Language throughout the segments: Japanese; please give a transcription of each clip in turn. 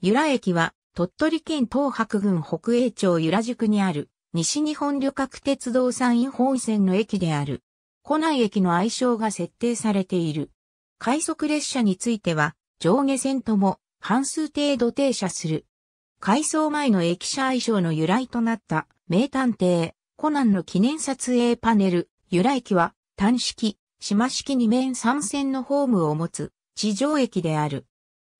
由良駅は、鳥取県東白郡北栄町由良宿にある、西日本旅客鉄道山陰本線の駅である。湖内駅の愛称が設定されている。快速列車については、上下線とも、半数程度停車する。改装前の駅舎愛称の由来となった、名探偵、コナンの記念撮影パネル、由良駅は、単式、島式2面3線のホームを持つ、地上駅である。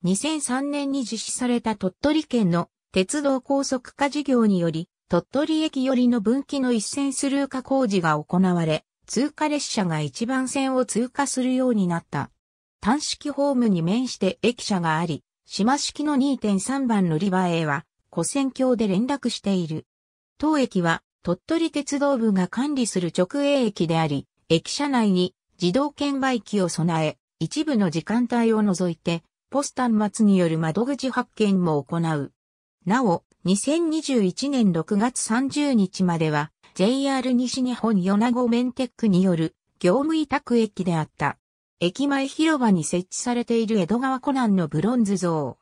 2003年に実施された鳥取県の鉄道高速化事業により、鳥取駅寄りの分岐の一線スルー化工事が行われ、通過列車が一番線を通過するようになった。単式ホームに面して駅舎があり、島式の2.3番乗り場へは、古線橋で連絡している。当駅は、鳥取鉄道部が管理する直営駅であり、駅舎内に自動券売機を備え、一部の時間帯を除いて、ポスタン末による窓口発見も行う。なお、2021年6月30日までは、JR 西日本米子メンテックによる業務委託駅であった。駅前広場に設置されている江戸川コナンのブロンズ像。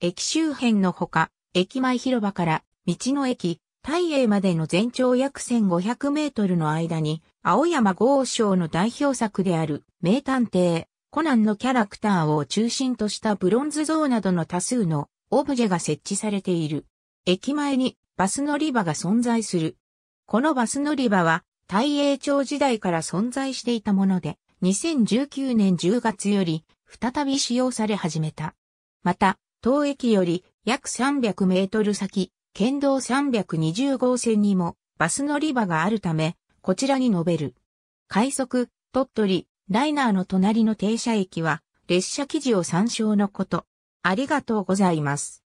駅周辺のほか、駅前広場から道の駅、大英までの全長約1500メートルの間に、青山豪商の代表作である名探偵、コナンのキャラクターを中心としたブロンズ像などの多数のオブジェが設置されている。駅前にバス乗り場が存在する。このバス乗り場は大英朝時代から存在していたもので、2019年10月より再び使用され始めた。また、当駅より約300メートル先、県道320号線にもバス乗り場があるため、こちらに述べる。快速、鳥取、ライナーの隣の停車駅は列車記事を参照のこと。ありがとうございます。